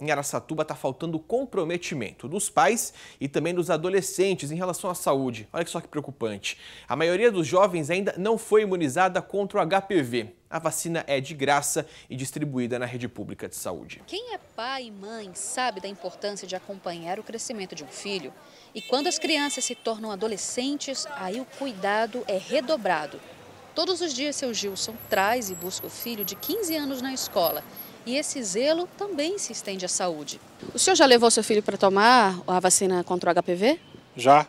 em Araçatuba está faltando comprometimento dos pais e também dos adolescentes em relação à saúde. Olha só que preocupante. A maioria dos jovens ainda não foi imunizada contra o HPV. A vacina é de graça e distribuída na rede pública de saúde. Quem é pai e mãe sabe da importância de acompanhar o crescimento de um filho. E quando as crianças se tornam adolescentes, aí o cuidado é redobrado. Todos os dias, seu Gilson traz e busca o filho de 15 anos na escola e esse zelo também se estende à saúde. O senhor já levou seu filho para tomar a vacina contra o HPV? Já.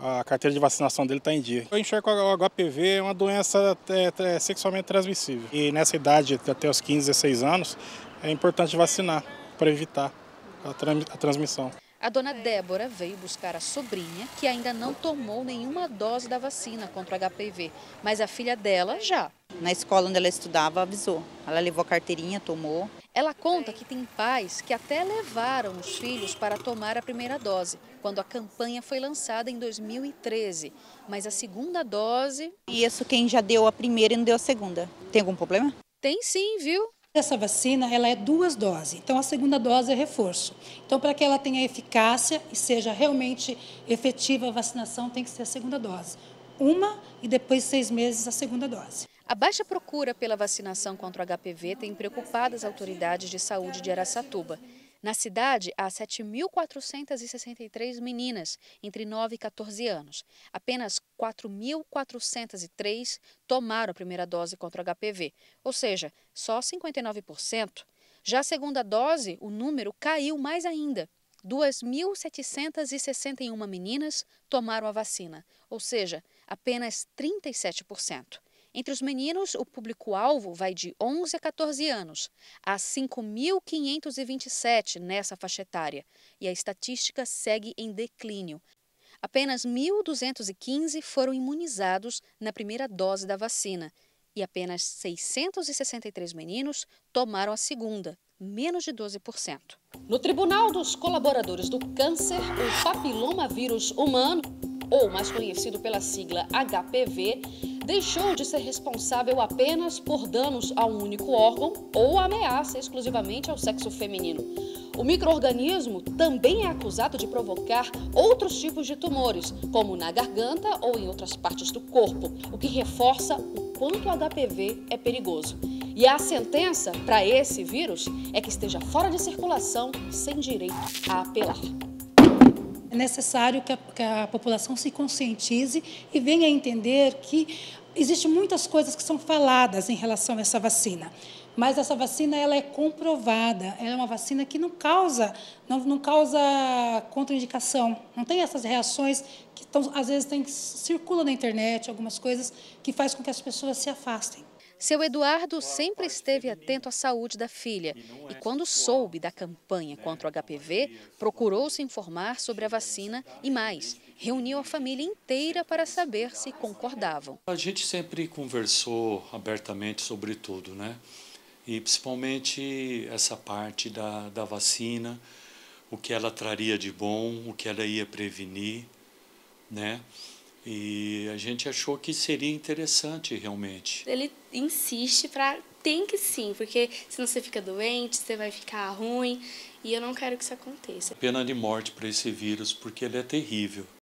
A carteira de vacinação dele está em dia. Eu enxergo o HPV é uma doença é, é, sexualmente transmissível. E nessa idade, até os 15, 16 anos, é importante vacinar para evitar a transmissão. A dona Débora veio buscar a sobrinha, que ainda não tomou nenhuma dose da vacina contra o HPV, mas a filha dela já. Na escola onde ela estudava, avisou. Ela levou a carteirinha, tomou. Ela conta que tem pais que até levaram os filhos para tomar a primeira dose, quando a campanha foi lançada em 2013. Mas a segunda dose. E isso quem já deu a primeira e não deu a segunda. Tem algum problema? Tem sim, viu? Essa vacina ela é duas doses, então a segunda dose é reforço. Então, para que ela tenha eficácia e seja realmente efetiva a vacinação, tem que ser a segunda dose. Uma e depois seis meses a segunda dose. A baixa procura pela vacinação contra o HPV tem preocupado as autoridades de saúde de Araçatuba. Na cidade, há 7.463 meninas entre 9 e 14 anos. Apenas 4.403 tomaram a primeira dose contra o HPV, ou seja, só 59%. Já a segunda dose, o número caiu mais ainda. 2.761 meninas tomaram a vacina, ou seja, apenas 37%. Entre os meninos, o público-alvo vai de 11 a 14 anos, a 5.527 nessa faixa etária, e a estatística segue em declínio. Apenas 1.215 foram imunizados na primeira dose da vacina e apenas 663 meninos tomaram a segunda, menos de 12%. No Tribunal dos Colaboradores do Câncer, o papilomavírus humano, ou mais conhecido pela sigla HPV, deixou de ser responsável apenas por danos a um único órgão ou ameaça exclusivamente ao sexo feminino. O microorganismo também é acusado de provocar outros tipos de tumores, como na garganta ou em outras partes do corpo, o que reforça o quanto o HPV é perigoso. E a sentença para esse vírus é que esteja fora de circulação sem direito a apelar é necessário que a, que a população se conscientize e venha entender que existem muitas coisas que são faladas em relação a essa vacina. Mas essa vacina ela é comprovada, ela é uma vacina que não causa, não, não causa contraindicação, não tem essas reações que tão, às vezes tem, circulam na internet, algumas coisas que faz com que as pessoas se afastem. Seu Eduardo sempre esteve atento à saúde da filha e, quando soube da campanha contra o HPV, procurou se informar sobre a vacina e mais, reuniu a família inteira para saber se concordavam. A gente sempre conversou abertamente sobre tudo, né? E principalmente essa parte da, da vacina, o que ela traria de bom, o que ela ia prevenir, né? E a gente achou que seria interessante realmente. Ele insiste para tem que sim, porque senão você fica doente, você vai ficar ruim, e eu não quero que isso aconteça. Pena de morte para esse vírus, porque ele é terrível.